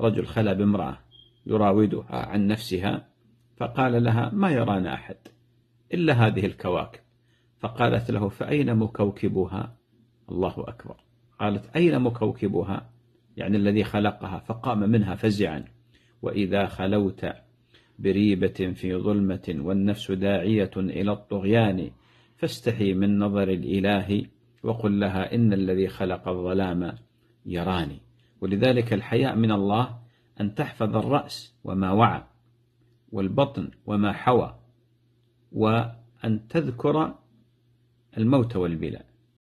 رجل خلا بامرأة يراودها عن نفسها فقال لها ما يرانا أحد إلا هذه الكواكب فقالت له فأين مكوكبها الله أكبر قالت أين مكوكبها يعني الذي خلقها فقام منها فزعا وإذا خلوت بريبة في ظلمة والنفس داعية إلى الطغيان فاستحي من نظر الإله وقل لها إن الذي خلق الظلام يراني ولذلك الحياء من الله أن تحفظ الرأس وما وعى والبطن وما حوى وأن تذكر الموت والبلاد